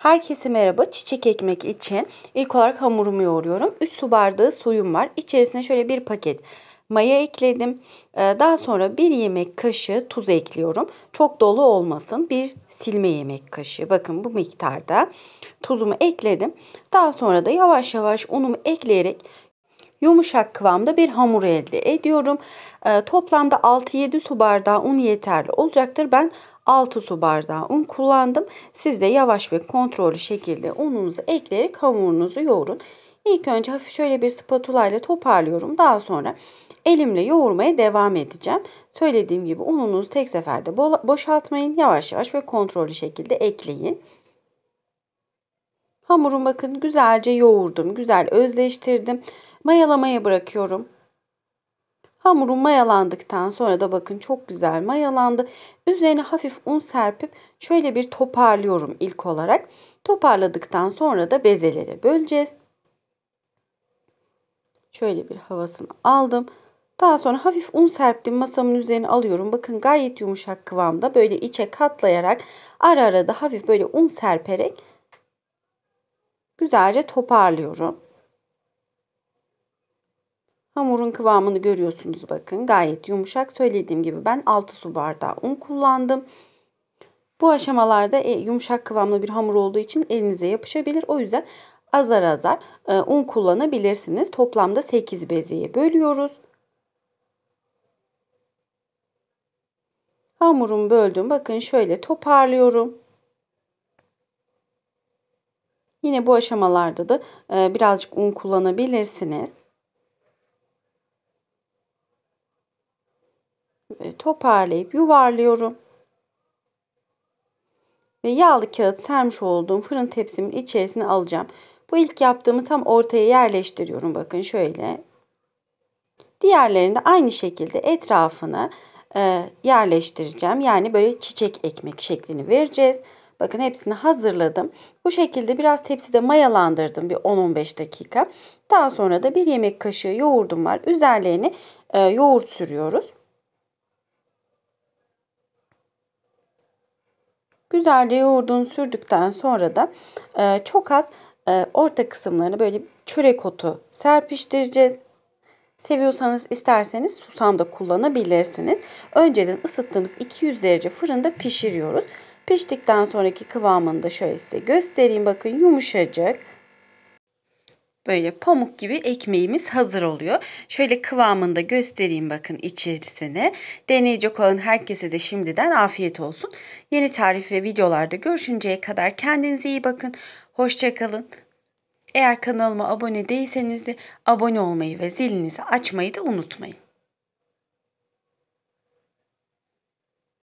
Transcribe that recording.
Herkese merhaba. Çiçek ekmek için ilk olarak hamurumu yoğuruyorum. 3 su bardağı suyum var. İçerisine şöyle bir paket maya ekledim. Ee, daha sonra bir yemek kaşığı tuz ekliyorum. Çok dolu olmasın. Bir silme yemek kaşığı. Bakın bu miktarda tuzumu ekledim. Daha sonra da yavaş yavaş unumu ekleyerek yumuşak kıvamda bir hamur elde ediyorum. Ee, toplamda 6-7 su bardağı un yeterli olacaktır. Ben 6 su bardağı un kullandım. Siz de yavaş ve kontrollü şekilde ununuzu ekleyerek hamurunuzu yoğurun. İlk önce hafif şöyle bir spatula ile toparlıyorum. Daha sonra elimle yoğurmaya devam edeceğim. Söylediğim gibi ununuzu tek seferde boşaltmayın. Yavaş yavaş ve kontrollü şekilde ekleyin. Hamurum bakın güzelce yoğurdum. Güzel özleştirdim. Mayalamaya bırakıyorum. Hamuru mayalandıktan sonra da bakın çok güzel mayalandı. Üzerine hafif un serpip şöyle bir toparlıyorum ilk olarak. Toparladıktan sonra da bezelere böleceğiz. Şöyle bir havasını aldım. Daha sonra hafif un serptim masamın üzerine alıyorum. Bakın gayet yumuşak kıvamda böyle içe katlayarak ara ara da hafif böyle un serperek güzelce toparlıyorum. Hamurun kıvamını görüyorsunuz bakın. Gayet yumuşak. Söylediğim gibi ben 6 su bardağı un kullandım. Bu aşamalarda e, yumuşak kıvamlı bir hamur olduğu için elinize yapışabilir. O yüzden azar azar e, un kullanabilirsiniz. Toplamda 8 bezeye bölüyoruz. Hamurumu böldüm. Bakın şöyle toparlıyorum. Yine bu aşamalarda da e, birazcık un kullanabilirsiniz. E, toparlayıp yuvarlıyorum. Ve yağlı kağıt sermiş olduğum fırın tepsimin içerisine alacağım. Bu ilk yaptığımı tam ortaya yerleştiriyorum. Bakın şöyle. Diğerlerini de aynı şekilde etrafını e, yerleştireceğim. Yani böyle çiçek ekmek şeklini vereceğiz. Bakın hepsini hazırladım. Bu şekilde biraz tepside mayalandırdım bir 10-15 dakika. Daha sonra da bir yemek kaşığı yoğurdum var. Üzerlerine e, yoğurt sürüyoruz. Güzelce yoğurdunu sürdükten sonra da e, çok az e, orta kısımlarını böyle çörek otu serpiştireceğiz. Seviyorsanız isterseniz susam da kullanabilirsiniz. Önceden ısıttığımız 200 derece fırında pişiriyoruz. Piştikten sonraki kıvamını da şöyle size göstereyim. Bakın yumuşacık. Böyle pamuk gibi ekmeğimiz hazır oluyor. Şöyle kıvamında göstereyim bakın içerisine. Deneyecek olan herkese de şimdiden afiyet olsun. Yeni tarif ve videolarda görüşünceye kadar kendinize iyi bakın. Hoşçakalın. Eğer kanalıma abone değilseniz de abone olmayı ve zilinizi açmayı da unutmayın.